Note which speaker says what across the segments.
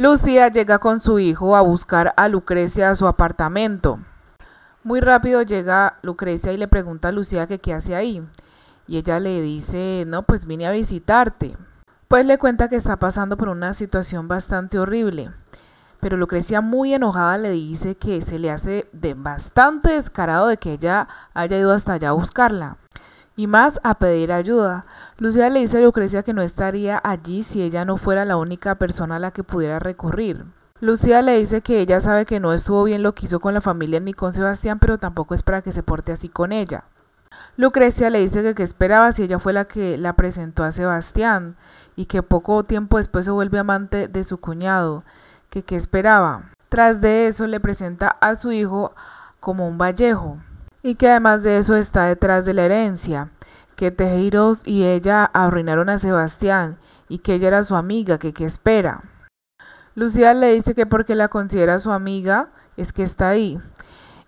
Speaker 1: Lucía llega con su hijo a buscar a Lucrecia a su apartamento. Muy rápido llega Lucrecia y le pregunta a Lucía que qué hace ahí. Y ella le dice, no, pues vine a visitarte. Pues le cuenta que está pasando por una situación bastante horrible. Pero Lucrecia muy enojada le dice que se le hace de bastante descarado de que ella haya ido hasta allá a buscarla y más a pedir ayuda. Lucía le dice a Lucrecia que no estaría allí si ella no fuera la única persona a la que pudiera recurrir. Lucía le dice que ella sabe que no estuvo bien lo que hizo con la familia ni con Sebastián, pero tampoco es para que se porte así con ella. Lucrecia le dice que qué esperaba si ella fue la que la presentó a Sebastián y que poco tiempo después se vuelve amante de su cuñado, que qué esperaba. Tras de eso le presenta a su hijo como un vallejo. Y que además de eso está detrás de la herencia, que Tejeros y ella arruinaron a Sebastián y que ella era su amiga, que qué espera. Lucía le dice que porque la considera su amiga es que está ahí.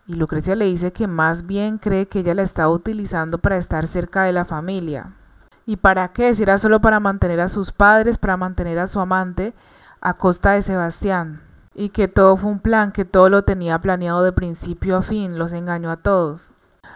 Speaker 1: Y Lucrecia le dice que más bien cree que ella la está utilizando para estar cerca de la familia. ¿Y para qué? Si era solo para mantener a sus padres, para mantener a su amante a costa de Sebastián y que todo fue un plan, que todo lo tenía planeado de principio a fin, los engañó a todos.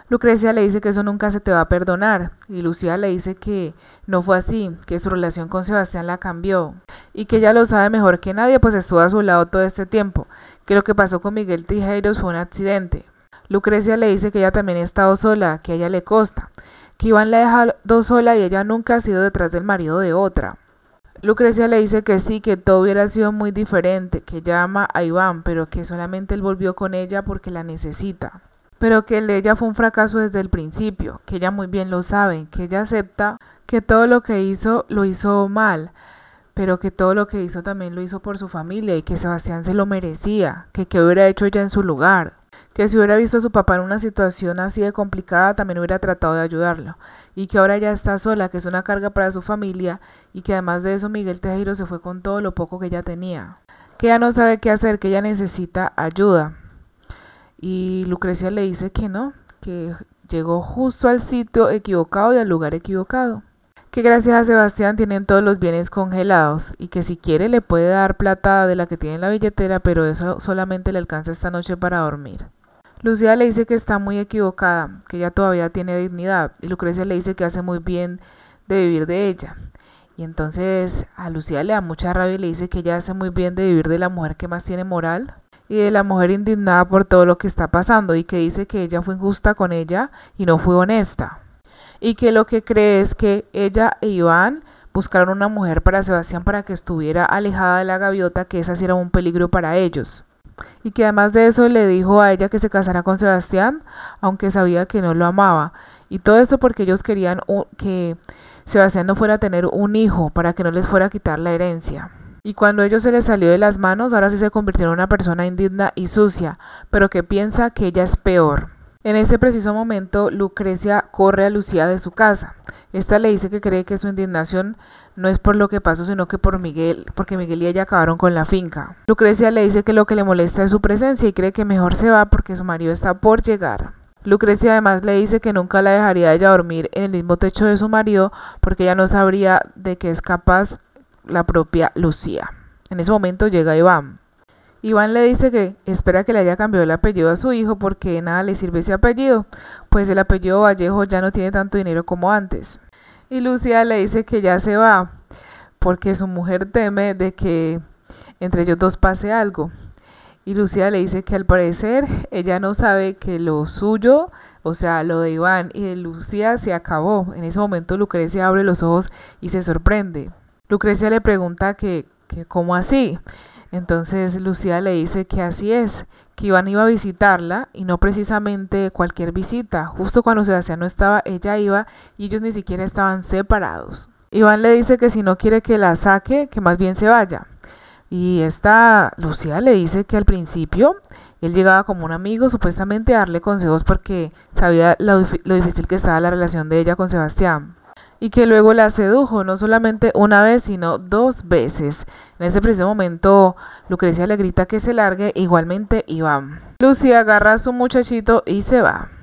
Speaker 1: Lucrecia le dice que eso nunca se te va a perdonar y Lucía le dice que no fue así, que su relación con Sebastián la cambió y que ella lo sabe mejor que nadie pues estuvo a su lado todo este tiempo, que lo que pasó con Miguel Tijeros fue un accidente. Lucrecia le dice que ella también ha estado sola, que a ella le costa, que Iván la ha dejado sola y ella nunca ha sido detrás del marido de otra. Lucrecia le dice que sí, que todo hubiera sido muy diferente, que llama a Iván, pero que solamente él volvió con ella porque la necesita. Pero que el de ella fue un fracaso desde el principio, que ella muy bien lo sabe, que ella acepta que todo lo que hizo lo hizo mal, pero que todo lo que hizo también lo hizo por su familia y que Sebastián se lo merecía, que qué hubiera hecho ella en su lugar que si hubiera visto a su papá en una situación así de complicada también hubiera tratado de ayudarlo, y que ahora ya está sola, que es una carga para su familia, y que además de eso Miguel Tejero se fue con todo lo poco que ella tenía, que ya no sabe qué hacer, que ella necesita ayuda. Y Lucrecia le dice que no, que llegó justo al sitio equivocado y al lugar equivocado que gracias a Sebastián tienen todos los bienes congelados y que si quiere le puede dar plata de la que tiene en la billetera, pero eso solamente le alcanza esta noche para dormir. Lucía le dice que está muy equivocada, que ella todavía tiene dignidad, y Lucrecia le dice que hace muy bien de vivir de ella. Y entonces a Lucía le da mucha rabia y le dice que ella hace muy bien de vivir de la mujer que más tiene moral y de la mujer indignada por todo lo que está pasando y que dice que ella fue injusta con ella y no fue honesta. Y que lo que cree es que ella e Iván buscaron una mujer para Sebastián para que estuviera alejada de la gaviota, que esa sí era un peligro para ellos y que además de eso le dijo a ella que se casara con Sebastián, aunque sabía que no lo amaba. Y todo esto porque ellos querían que Sebastián no fuera a tener un hijo para que no les fuera a quitar la herencia. Y cuando ellos se le salió de las manos, ahora sí se convirtió en una persona indigna y sucia, pero que piensa que ella es peor. En ese preciso momento, Lucrecia corre a Lucía de su casa. Esta le dice que cree que su indignación no es por lo que pasó, sino que por Miguel, porque Miguel y ella acabaron con la finca. Lucrecia le dice que lo que le molesta es su presencia y cree que mejor se va porque su marido está por llegar. Lucrecia además le dice que nunca la dejaría ella dormir en el mismo techo de su marido porque ella no sabría de qué es capaz la propia Lucía. En ese momento llega Iván. Iván le dice que espera que le haya cambiado el apellido a su hijo porque nada le sirve ese apellido, pues el apellido Vallejo ya no tiene tanto dinero como antes. Y Lucía le dice que ya se va porque su mujer teme de que entre ellos dos pase algo. Y Lucía le dice que al parecer ella no sabe que lo suyo, o sea, lo de Iván y de Lucía se acabó. En ese momento Lucrecia abre los ojos y se sorprende. Lucrecia le pregunta que, que ¿cómo así? Entonces Lucía le dice que así es, que Iván iba a visitarla y no precisamente cualquier visita. Justo cuando Sebastián no estaba, ella iba y ellos ni siquiera estaban separados. Iván le dice que si no quiere que la saque, que más bien se vaya. Y esta Lucía le dice que al principio él llegaba como un amigo, supuestamente darle consejos porque sabía lo, lo difícil que estaba la relación de ella con Sebastián y que luego la sedujo, no solamente una vez, sino dos veces. En ese preciso momento, Lucrecia le grita que se largue, igualmente Iván. Lucía agarra a su muchachito y se va.